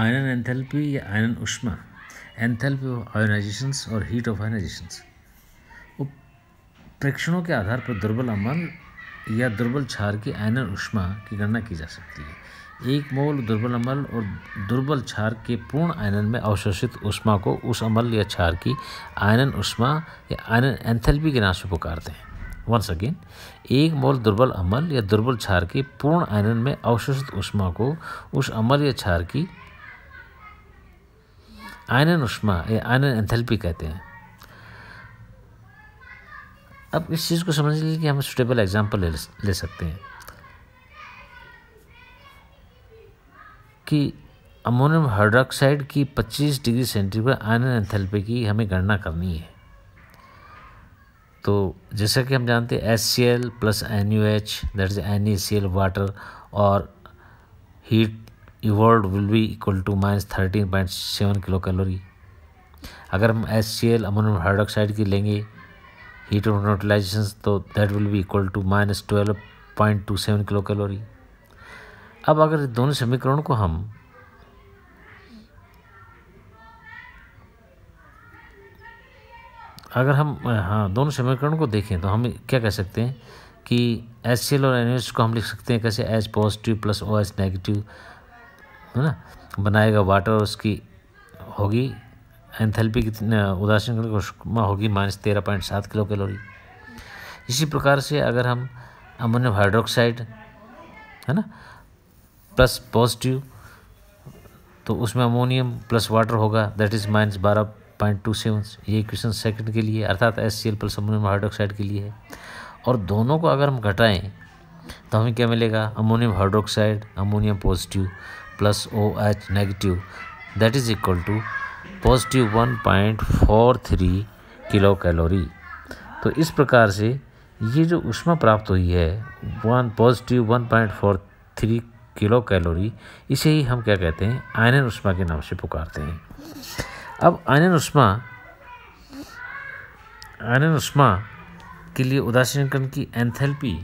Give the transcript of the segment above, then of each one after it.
iron enthalpy या ion उष्मा enthalpy of ionisations और हीट ऑफ आयोनाइजेशंस प्रेक्षणों के आधार पर दुर्बल अमल या दुर्बल क्षार की आयरन उष्मा की गणना की जा सकती है एक मोल दुर्बल अमल और दुर्बल क्षार के पूर्ण आयनन में अवशोषित उष्मा को उस अमल या क्षार की आयनन उष्मा या आयनन एंथैल्पी के नाम से पुकारते हैं वंस अगेन एक मोल दुर्बल अमल या दुर्बल क्षार के पूर्ण आयनन में अवशोषित उष्मा को उस अमल या क्षार की आयनन उष्मा आयनन एंथैल्पी कहते हैं अब इस चीज़ को समझ लीजिए कि हम सुटेबल एग्जाम्पल ले, ले सकते हैं कि अमोनियम हाइड्रोक्साइड की 25 डिग्री सेंटीग्रेड आयनन एंथैल्पी की हमें गणना करनी है तो जैसा कि हम जानते हैं H C L plus N U H that is N E C L water और heat evolved will be equal to minus thirteen point seven kilo calorie अगर हम H C L ammonium hydroxide की लेंगे heat of neutralisation तो that will be equal to minus twelve point two seven kilo calorie अब अगर दोनों समीकरण को हम अगर हम हाँ दोनों समीकरण को देखें तो हम क्या कह सकते हैं कि एच सी एल और एन एस को हम लिख सकते हैं कैसे H positive plus O H negative है ना बनाएगा वाटर उसकी होगी एंथैल्पी कितने उदासीन कण होगी माइनस तेरह पॉइंट सात किलो कैलोरी इसी प्रकार से अगर हम अमोनियम हाइड्रोक्साइड है ना प्लस पॉजिटिव तो उसमें अमोनियम प्लस वाटर होगा दैट इज़ माइनस बारह पॉइंट टू सेवन ये इक्वेशन सेकंड के लिए अर्थात S C L plus ammonium hydroxide के लिए है और दोनों को अगर हम घटाएं तो हमें क्या मिलेगा ammonium hydroxide ammonium positive plus OH negative that is equal to positive 1.43 kilo calorie तो इस प्रकार से ये जो उष्मा प्राप्त हुई है वन पॉजिटिव 1.43 किलो कैलोरी इसे ही हम क्या कहते हैं आयनन उष्मा के नाम से पुकारते हैं अब आयनन उष्मा आयनन उष्मा के लिए उदासीनकरण की एंथैल्पी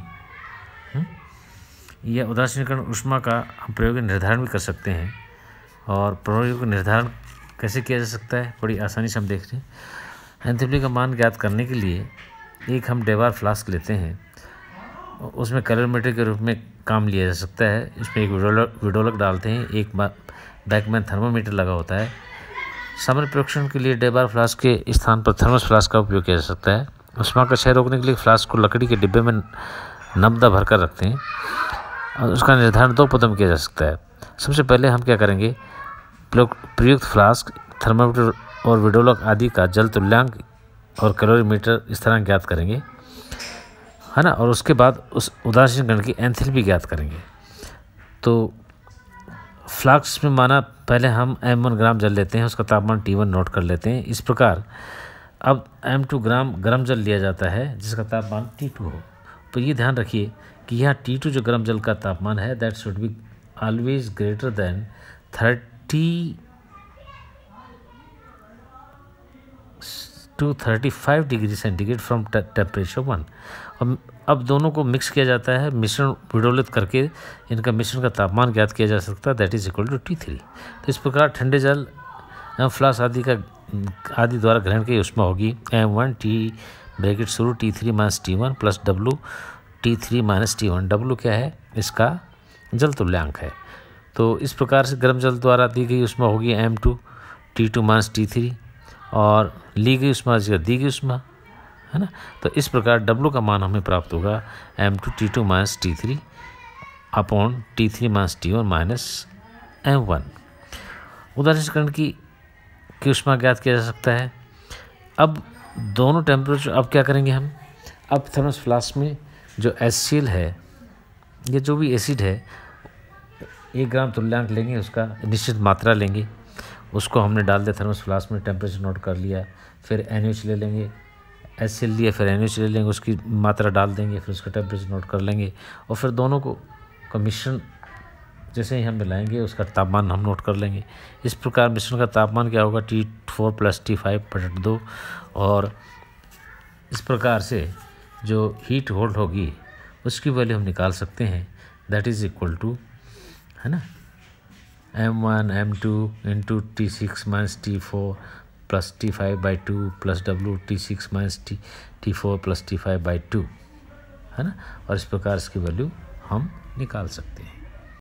या उदासीनीकरण ऊष्मा का हम प्रयोग निर्धारण भी कर सकते हैं और प्रयोग निर्धारण कैसे किया जा सकता है बड़ी आसानी से हम देख रहे हैं एंथेप्ली का मान ज्ञात करने के लिए एक हम डेवार फ्लास्क लेते हैं उसमें कलर मीटर के रूप में काम लिया जा सकता है इसमें एक विडोलक विडोलक डालते हैं एक बैक में थर्मोमीटर लगा होता है सामान्य प्रोक्षण के लिए डेबार फ्लास्क के स्थान पर थर्मस फ्लास्क का उपयोग किया जा सकता है उष्मा का क्षय रोकने के लिए फ्लास्क को लकड़ी के डिब्बे में नमदा भरकर रखते हैं उसका निर्धारण दो पदों में किया जा सकता है सबसे पहले हम क्या करेंगे प्रयुक्त फ्लास्क थर्मामीटर और विडोलक आदि का जल तुल्यांक और कैलोरीमीटर इस तरह ज्ञात करेंगे है ना और उसके बाद उस उदासीन गण की एंथिल भी ज्ञात करेंगे तो फ्लास्क में माना पहले हम एम वन ग्राम जल लेते हैं उसका तापमान टी वन नोट कर लेते हैं इस प्रकार अब एम टू ग्राम गर्म जल लिया जाता है जिसका तापमान टी टू हो तो ये ध्यान रखिए कि यहाँ टी टू जो गर्म जल का तापमान है that should be always greater than thirty two thirty five degree centigrade from temperature one अब दोनों को मिक्स किया जाता है मिश्रण विडोलित करके इनका मिश्रण का तापमान ज्ञात किया जा सकता है that is equal to T three तो इस प्रकार ठंडे जल एम फ्लास आदि का आदि द्वारा ग्रहण की उष्मा होगी एम वन टी ब्रैकेट शुरू T three minus T one plus W T three minus T one W क्या है इसका जल तुल्यांक है तो इस प्रकार से गर्म जल द्वारा दी गई उष्मा होगी M two T two minus T three और ली गई उष्मा दी गई उष्मा है ना तो इस प्रकार डब्लू का मान हमें प्राप्त होगा M two T two minus T three upon T three minus T one minus M one उदाहरणकरण की की उष्मा ज्ञात किया जा सकता है अब दोनों टेम्परेचर अब क्या करेंगे हम अब थर्मस फ्लास्क में जो एस है ये जो भी एसिड है एक ग्राम तुल्यांक लेंगे उसका निश्चित मात्रा लेंगे उसको हमने डाल दिया थर्मस फ्लास्क में टेम्परेचर नोट कर लिया फिर एन ले लेंगे एस लिया फिर एन ले लेंगे उसकी मात्रा डाल देंगे फिर उसका टेम्परेचर नोट कर लेंगे और फिर दोनों को कमीशन मिश्रण जैसे ही हम मिलाएंगे उसका तापमान हम नोट कर लेंगे इस प्रकार मिश्रण का तापमान क्या होगा T four plus T five पट दो और इस प्रकार से जो हीट होल्ड होगी उसकी वैल्यू हम निकाल सकते हैं दैट इज़ इक्वल टू है ना M one M two into T six minus T four plus T five by two plus W T six minus T T four plus T five by two है ना और इस प्रकार इसकी value हम निकाल सकते हैं